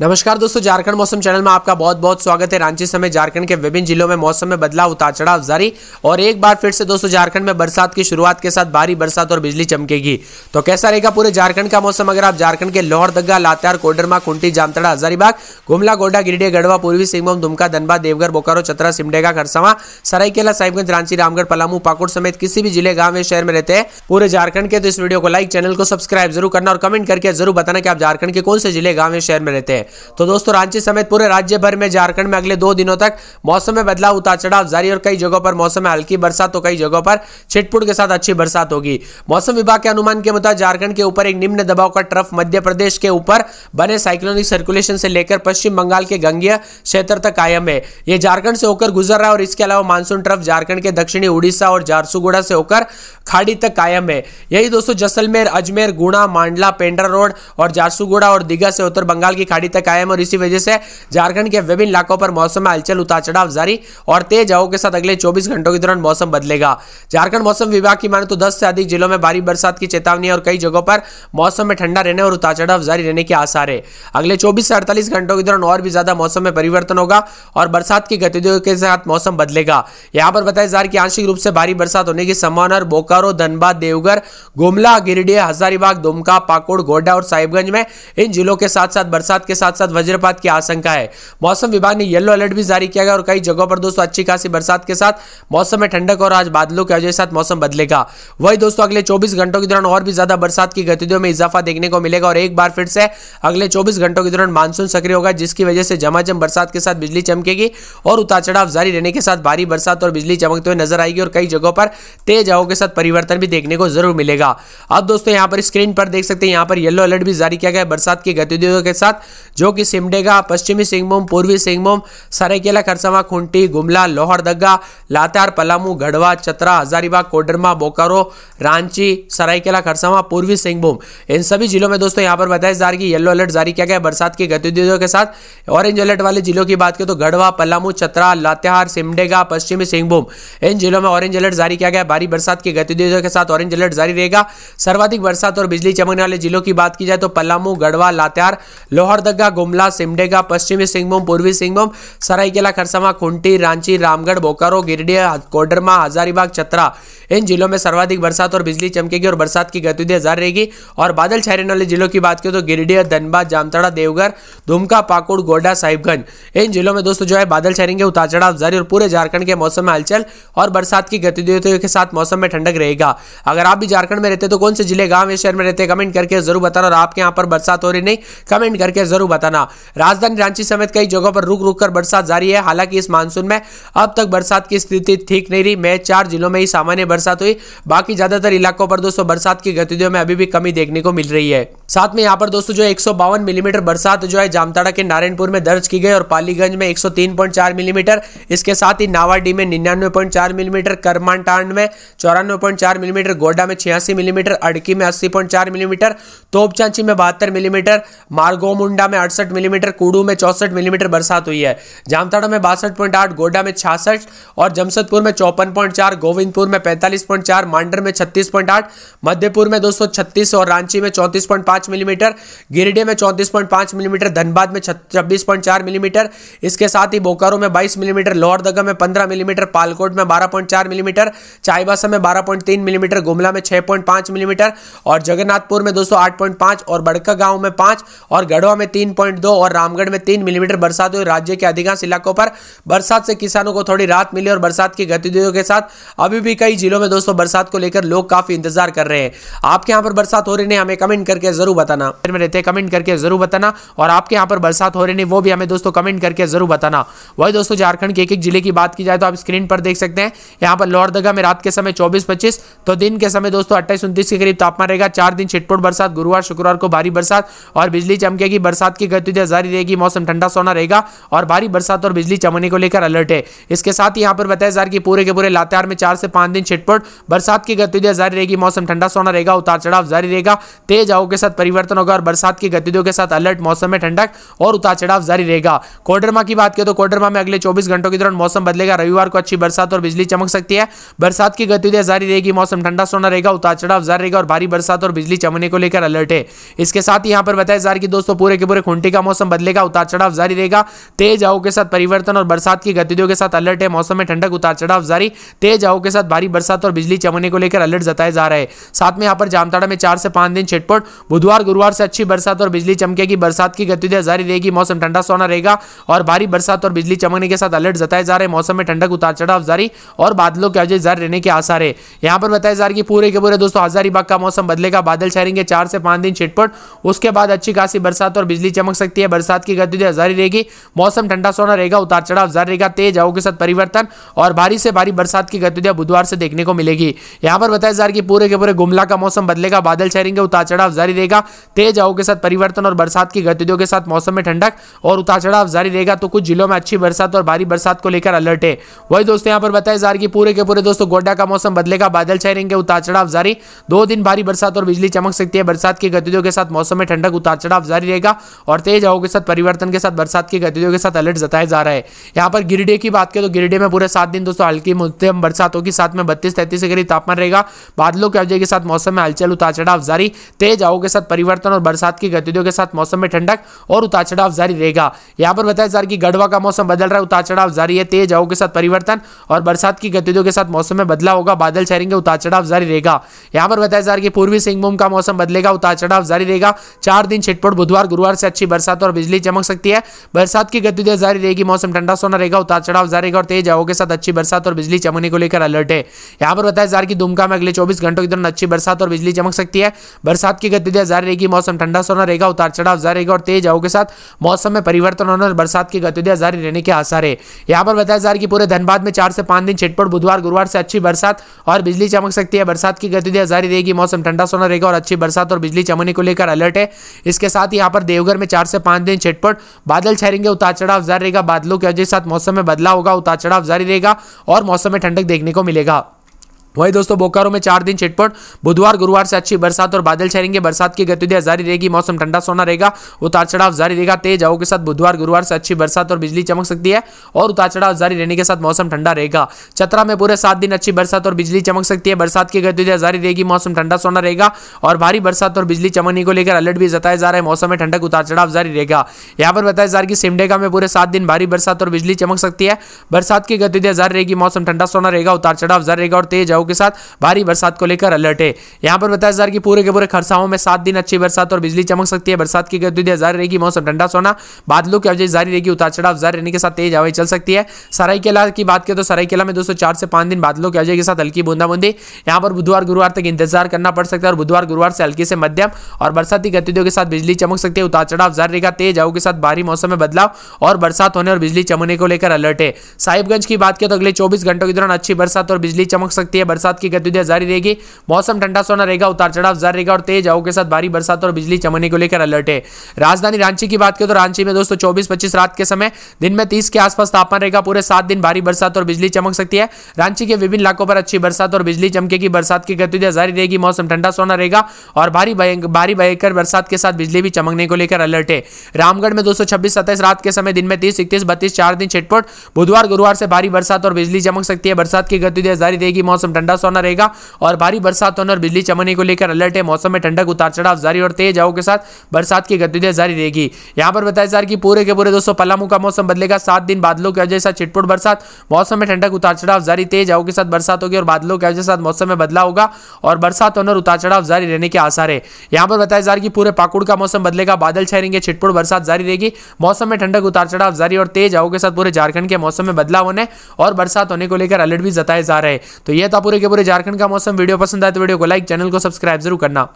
नमस्कार दोस्तों झारखंड मौसम चैनल में आपका बहुत बहुत स्वागत है रांची समेत झारखंड के विभिन्न जिलों में मौसम में बदलाव उतार चढ़ाव जारी और एक बार फिर से दोस्तों झारखंड में बरसात की शुरुआत के साथ भारी बरसात और बिजली चमकेगी तो कैसा रहेगा पूरे झारखंड का मौसम अगर आप झारखंड के लोहरदगा लातार कोडरमा कुंटी जामतड़ा हजारीबाग गुमला गोडा गिरिडीह गढ़वा पूर्वी सिंहभूम दुमका धनबाद देवघर बोकारो चतरा सिमडेगा खरसावा सरायकेला साहिबगंज रांची रामगढ़ पलामू पाकुड़ समेत किसी भी जिले गांव या शहर में रहते हैं पूरे झारखंड के तो इस वीडियो को लाइक चैनल को सब्सक्राइब जरूर करना और कमेंट करके जरूर बताना कि आप झारखंड के कौन से जिले गांव या शहर में रहते हैं तो दोस्तों रांची समेत पूरे राज्य भर में झारखंड में अगले दो दिनों तक मौसम में बदलाव उतार चढ़ाव जारी और कई जगहों पर मौसम में हल्की बरसात तो कई जगहों पर छिटपुट के साथ अच्छी बरसात होगी मौसम विभाग के अनुमान के मुताबिक झारखंड के ऊपर एक निम्न दबाव का ट्रफ मध्य प्रदेश के ऊपर बने साइक्लोनिक सर्कुलेशन से लेकर पश्चिम बंगाल के गंगीय क्षेत्र तक कायम है यह झारखंड से होकर गुजर रहा है और इसके अलावा मानसून ट्रफ झारखंड के दक्षिणी उड़ीसा और झारसुगुड़ा से होकर खाड़ी तक कायम है यही दोस्तों जैसलमेर अजमेर गुणा मांडला पेंडर रोड और झारसुगुड़ा और दीघा से उत्तर बंगाल की खाड़ी तक कायम और इसी वजह से झारखंड के विभिन्न इलाकों पर मौसम में हलचल उतार चढ़ाव जारी और तेज हवाओं के साथ अगले चौबीस घंटों के दौरान मौसम बदलेगा झारखंड मौसम विभाग की माने तो दस से अधिक जिलों में भारी बरसात की चेतावनी और कई जगहों पर मौसम में ठंडा रहने और उतार चढ़ाव जारी रहने के आसार है अगले चौबीस से अड़तालीस घंटों के दौरान और भी ज्यादा मौसम में परिवर्तन होगा और बरसात की गतिविधियों के साथ मौसम बदलेगा यहां पर बताया जा रहा है कि आंशिक रूप से भारी बरसात होने की संभावना बोकारो धनबाद देवघर गुमला गिरिडीह हजारीबाग दुमका पाकुड़ गोड्डा और साहिबगंज में इन जिलों के साथ साथ बरसात के साथ साथ साथ वज्रपात की आशंका है मौसम विभाग ने येलो अलर्ट भी जारी किया गया और कई जगहों पर दोस्तों अच्छी खासी बरसात के साथ मौसम में ठंडक और आज बादलों की वजह के साथ मौसम बदलेगा वही दोस्तों अगले चौबीस घंटों के दौरान और भी ज्यादा बरसात की गतिविधियों में इजाफा देखने को मिलेगा और एक बार फिर से अगले चौबीस घंटों के दौरान मानसून सक्रिय होगा जिसकी वजह से जमाजम बरसात के साथ बिजली चमकेगी और उतार चढ़ाव जारी रहने के साथ भारी बरसात और बिजली चमकते हुए नजर आएगी और कई जगहों पर तेज हवाओं के साथ परिवर्तन भी देखने को जरूर मिलेगा अब दोस्तों यहाँ पर स्क्रीन पर देख सकते हैं यहाँ पर येलो अलर्ट भी जारी किया गया है बरसात की गतिविधियों के साथ जो कि सिमडेगा पश्चिमी सिंहभूम पूर्वी सिंहभूम सरायकेला खरसावा खूंटी गुमला लोहरदगा लातार पलामू गढ़वा चतरा हजारीबाग कोडरमा बोकारो रांची सरायकेला खरसावा पूर्वी सिंहभूम इन सभी जिलों में दोस्तों यहाँ पर बताया जा रहा कि येलो अलर्ट जारी किया गया बरसात की गतिविधियों के साथ ऑरेंज अलर्ट वाले जिलों की बात करें तो गढ़वा पलामू चतरा लातेहार सिमडेगा पश्चिमी सिंहभूम इन जिलों में ऑरेंज अलर्ट जारी किया गया भारी बरसात की गतिविधियों के साथ ऑरेंज अलर्ट जारी रहेगा सर्वाधिक बरसात और बिजली चमकने वाले जिलों की बात की जाए तो पलामू गढ़वा लातेहार लोहरदगा सिमडेगा गुमला सिमडेगा पश्चिमी सिंहभूम पूर्वी सिंहभूम सरायकेला खरसावा खूंटी रांची रामगढ़ बोकारो गिरडी कोडरमा हजारीबाग चतरा इन जिलों में सर्वाधिक बरसात और बिजली चमकेगी और बरसात की गतिविधि हजार रहेगी और बादल छाए रहने वाले जिलों की बात करें तो गिरडीह धनबाद जामताड़ा देवघर दुमका पाकुड़ गोडा साहिबगंज इन जिलों में दोस्तों जो है बादल छाएंगे उतार चढ़ाव जारी और पूरे झारखंड के मौसम में हलचल और बरसात की गतिविधियों के साथ मौसम में ठंडक रहेगा अगर आप भी झारखंड में रहते तो कौन से जिले गांव या शहर में रहते कमेंट करके जरूर बताना और आपके यहाँ पर बरसात हो रही नहीं कमेंट करके जरूर बताना राजधानी रांची समेत कई जगहों पर रुक रुक कर बरसात जारी है हालांकि इस मानसून में अब तक बरसात की स्थिति ठीक नहीं रही मैं चार जिलों में ही सामान्य बरसात हुई बाकी ज्यादातर इलाकों पर दोस्तों बरसात की गतिविधियों में अभी भी कमी देखने को मिल रही है साथ में यहाँ पर दोस्तों जो एक मिलीमीटर बरसात जो है जामताड़ा के नारायणपुर में दर्ज की गई और पालीगंज में एक मिलीमीटर इसके साथ ही नावाडी में निन्यानवे मिलीमीटर करमांटांड में चौरानवे मिलीमीटर गोड्डा में छियासी मिलीमीटर अड़की में अस्सी मिलीमीटर तोपचांची में बहत्तर मिलीमीटर मार्गोमुंडा में अड़सठ मिलीमीटर कुड़ू में चौसठ मिलीमीटर बरसात हुई है जामताड़ा में बासठ गोड्डा में छियासठ और जमशेदपुर में चौपन गोविंदपुर में पैंतालीस मांडर में छत्तीस मध्यपुर में दोस्तों छत्तीस और रांची में चौंतीस पाँच मिलीमीटर गिरिडीह में चौंतीस पॉइंट पाँच मिलीमीटर धनबाद में छब्बीस पॉइंट चार मिलीमीटर इसके साथ ही बोकारो में बाईस मिलीमीटर लोहरदगा में पंद्रह मिलीमीटर पालकोट में बारह पॉइंट चार मिलीमीटर चाईबासा में बारह पॉइंट तीन मिलीमीटर गुमला में छः पॉइंट पाँच मिलीमीटर और जगन्नाथपुर में दो सौ आठ पॉइंट पाँच और बड़का गांव में पाँच और गढ़वा में तीन पॉइंट दो और रामगढ़ में तीन मिलीमीटर बरसात हुई राज्य के अधिकांश इलाकों पर बरसात से किसानों को थोड़ी राहत मिली और बरसात की गतिविधियों के साथ अभी भी कई जिलों में दोस्तों बरसात को लेकर लोग काफी इंतजार कर रहे हैं आपके यहाँ पर बरसात हो रही है हमें कमेंट करके जरूर ज़रूर बताना फिर में रहते हैं कमेंट करके ज़रूर बताना और आपके यहाँ पर बरसात हो रही नहीं वो भी हमें दोस्तों कमेंट करके ज़रूर बताना वही दोस्तों झारखंड के एक एक जिले की बात की जाए तो आप स्क्रीन पर देख सकते हैं यहाँ पर लोहरदगा में रात के समय चौबीस पच्चीस तो दिन के समय दोस्तों अट्ठाईस उन्तीस के करीब तापमान रहेगा चार दिन छिटपुट बरसात गुरुवार शुक्रवार को भारी बरसात और बिजली चमकेगी बरसात की गतिविधियां जारी रहेगी मौसम ठंडा सोना रहेगा और भारी बरसात और बिजली चमकने को लेकर अलर्ट है इसके साथ ही यहाँ पर बताया जा रहा कि पूरे के पूरे लातेहार में चार से पांच दिन छिटपुट बरसात की गतिविधियां जारी रहेगी मौसम ठंडा सोना रहेगा उतार चढ़ाव जारी रहेगा तेज हवा के साथ साथ परिवर्तन होगा और बरसात की गतिविधियों के साथ अलर्ट मौसम में ठंडक और उतार चढ़ाव जारी रहेगा कोडरमा की बात करें तो कोडरमा में अगले चौबीस घंटों के दौरान मौसम बदलेगा रविवार को अच्छी बरसात और बिजली चमक सकती है बरसात की गतिविधियां जारी रहेगी मौसम ठंडा सोना रहेगा उतार चढ़ाव जारी रहेगा और भारी बरसात और बिजली चमकने को लेकर अलर्ट है इसके साथ ही यहाँ पर बताया जा रहा कि दोस्तों पूरे के पूरे खुंटी का मौसम बदलेगा उतार चढ़ाव जारी रहेगा तेज हवाओं के साथ परिवर्तन और बरसात की गतिविधियों के साथ अलर्ट है मौसम में ठंडक उतार चढ़ाव जारी तेज हवाओं के साथ भारी बरसात और बिजली चमकने को लेकर अलर्ट जताया जा रहा है साथ में यहाँ पर जामताड़ा में चार से पांच दिन छिटपुट बुध बुधवार गुरुवार से अच्छी बरसात और बिजली चमकेगी बरसात की गतिविधियां जारी रहेगी मौसम ठंडा सोना रहेगा और भारी बरसात और बिजली चमकने के साथ अलर्ट जताए जा रहे हैं मौसम में ठंडक उतार चढ़ाव जारी और बादलों के अजय जारी रहने के आसार है यहाँ पर बताया जा रहा है कि पूरे के पूरे दोस्तों हजारीबाग का मौसम बदलेगा बादल छहरेंगे चार से पांच दिन छिटपट उसके बाद अच्छी खासी बरसात और बिजली चमक सकती है बरसात की गतिविधियां जारी रहेगी मौसम ठंडा सोना रहेगा उतार चढ़ाव जारी रहेगा तेज हवा के साथ परिवर्तन और भारी से भारी बरसात की गतिविधियां बुधवार से देखने को मिलेगी यहाँ पर बताया जा रहा है कि पूरे के पूरे गुमला का मौसम बदलेगा बादल छहरेंगे उतार चढ़ाव जारी रहेगा रहेगा तेज हवाओं के साथ परिवर्तन और बरसात की गतिविधियों के साथ मौसम में ठंडक और उतार चढ़ाव जारी रहेगा तो कुछ जिलों में अच्छी बरसात और भारी बरसात को लेकर अलर्ट है वही दोस्तों यहाँ पर बताया जा रहा कि पूरे के पूरे दोस्तों गोड्डा का मौसम बदलेगा बादल छाए रहेंगे उतार चढ़ाव जारी दो दिन भारी बरसात और बिजली चमक सकती है बरसात की गतिविधियों के साथ मौसम में ठंडक उतार चढ़ाव जारी रहेगा और तेज हवाओं के साथ परिवर्तन के साथ बरसात की गतिविधियों के साथ अलर्ट जताया जा रहा है यहाँ पर गिरिडे की बात करें तो गिरिडे में पूरे सात दिन दोस्तों हल्की मध्यम बरसात होगी साथ में बत्तीस तैतीस डिग्री तापमान रहेगा बादलों के अवजय के साथ मौसम में हलचल उतार चढ़ाव जारी तेज हवाओं के साथ साथ परिवर्तन और बरसात की गतिविधियों के साथ मौसम में ठंडक और उतार चढ़ाव जारी रहेगा यहाँ पर बताया सर कि गढ़वा का मौसम बदल रहा है उतार चढ़ाव जारी है तेज हवाओं के साथ परिवर्तन और बरसात की गतिविधियों के साथ मौसम में बदलाव होगा बादल छहरेंगे उतार चढ़ाव जारी रहेगा यहाँ पर बताया सर कि पूर्वी सिंहभूम का मौसम बदलेगा उतार चढ़ाव जारी रहेगा चार दिन छिटपुट बुधवार गुरुवार से अच्छी बरसात और बिजली चमक सकती है बरसात की गतिविधियां जारी रहेगी मौसम ठंडा सोना रहेगा उतार चढ़ाव जारी रहेगा और तेज हवाओं के साथ अच्छी बरसात और बिजली चमकने को लेकर अलर्ट है यहाँ पर बताया जा रहा कि दुमका में अगले चौबीस घंटों के दौरान अच्छी बरसात और बिजली चमक सकती है बरसात की गतिविधियां जारी रहेगी मौसम ठंडा सोना रहेगा उतार चढ़ाव जारी रहेगा और तेज हवा के साथ मौसम में परिवर्तन होने और बरसात की गतिविधियां जारी रहने के आसार है यहाँ पर बताया जा रहा है कि पूरे धनबाद में चार से पांच दिन छिटपुट बुधवार गुरुवार से अच्छी बरसात और बिजली चमक सकती है बरसात की गतिविधियां जारी रहेगी मौसम ठंडा सोना रहेगा और अच्छी बरसात और बिजली चमकने को लेकर अलर्ट है इसके साथ यहाँ पर देवघर में चार से पांच दिन छिटपुट बादल छहरेंगे उतार चढ़ाव जारी रहेगा बादलों के वजह साथ मौसम में बदलाव होगा उतार चढ़ाव जारी रहेगा और मौसम में ठंडक देखने को मिलेगा वही दोस्तों बोकारो में चार दिन छिटपट बुधवार गुरुवार से अच्छी बरसात और बादल छहेंगे बरसात की गतिविधियां जारी रहेगी मौसम ठंडा सोना रहेगा उतार चढ़ाव जारी रहेगा तेज आओ के साथ बुधवार गुरुवार से अच्छी बरसात और बिजली चमक सकती है और उतार चढ़ाव जारी रहने के साथ मौसम ठंडा रहेगा चतरा में पूरे सात दिन अच्छी बरसात और बिजली चमक सकती है बरसात की गतिविधियां जारी रहेगी मौसम ठंडा सोना रहेगा और भारी बरसात और बिजली चमकने को लेकर अलर्ट भी जताया जा रहा है मौसम में ठंडक उतार चढ़ाव जारी रहेगा यहाँ पर बताया जा रहा है कि सिमडेगा में पूरे सात दिन भारी बरसात और बिजली चमक सकती है बरसात की गतिविधियां जारी रहेगी मौसम ठंडा सोना रहेगा उतार चढ़ाव जारी रहेगा और तेज हवा के साथ भारी बरसात को लेकर अलर्ट है यहाँ पर बताया जा रहा है कि पूरे के पूरे खरसाओं में सात दिन अच्छी बरसात और बिजली चमक सकती है बरसात की गतिविधियां जारी रहेगी मौसम ठंडा सोना बादलों की वजह जारी रहेगी उतार चढ़ाव जारी रहने के साथ तेज हवाई चल सकती है सरायकेला की बात करें तो सरायकेला में दोस्तों चार से पांच दिन बादलों की वजह के साथ हल्की बूंदाबूंदी यहाँ पर बुधवार गुरुवार तक इंतजार करना पड़ सकता है और बुधवार गुरुवार से हल्की से मध्यम और बरसाती गतिविधियों के साथ बिजली चमक सकती है उतार चढ़ाव जारी रहेगा तेज हवाओं के साथ भारी मौसम में बदलाव और बरसात होने और बिजली चमकने को लेकर अलर्ट है साहिबगंज की बात करें तो अगले चौबीस घंटों के दौरान अच्छी बरसात और बिजली चमक सकती है बरसात की गतिविधियां जारी रहेगी मौसम ठंडा सोना रहेगा उतार चढ़ाव जारी रहेगा और तेज हवा के साथ भारी बरसात और बिजली चमने को लेकर अलर्ट है राजधानी रांची की बात करें तो रांची में दोस्तों चौबीस पच्चीस रात के समय दिन में तीस के आसपास तापमान रहेगा पूरे सात दिन भारी बरसात और बिजली चमक सकती है रांची के विभिन्न इलाकों पर अच्छी बरसात और बिजली चमकेगी बरसात की गतिविधियां जारी रहेगी मौसम ठंडा सोना रहेगा और भारी भारी भयंकर बरसात के साथ बिजली भी चमकने को लेकर अलर्ट है रामगढ़ में दो सौ रात के समय दिन में तीस इकतीस बत्तीस चार दिन छिटपुट बुधवार गुरुवार से भारी बरसात और बिजली चमक सकती है बरसात की गतिविधियां जारी रहेगी मौसम ठंडा ठंडा सोना रहेगा और भारी बरसात होने और बिजली चमने को लेकर अलर्ट है मौसम में ठंडक उतार चढ़ाव जारी और तेज हवा के साथ बरसात की गतिविधियां जारी रहेगी यहाँ पर बताया जा रहा है कि पूरे के पूरे दोस्तों पलामू का मौसम बदलेगा सात दिन बादलों की वजह से छिटपुट बरसात मौसम में ठंडक उतार चढ़ाव जारी तेज हवा के साथ बरसात होगी और बादलों की वजह से मौसम में बदलाव होगा और बरसात होने और उतार चढ़ाव जारी रहने के आसार है यहाँ पर बताया जा रहा है कि पूरे पाकुड़ का मौसम बदलेगा बादल छहरेंगे छिटपुट बरसात जारी रहेगी मौसम में ठंडक उतार चढ़ाव जारी और तेज हवा के साथ पूरे झारखंड के मौसम में बदलाव होने और बरसात होने को लेकर अलर्ट भी जताए जा रहे हैं तो यह तो पूरे के पूरे झारखंड का मौसम वीडियो पसंद आए तो वीडियो को लाइक चैनल को सब्सक्राइब जरूर करना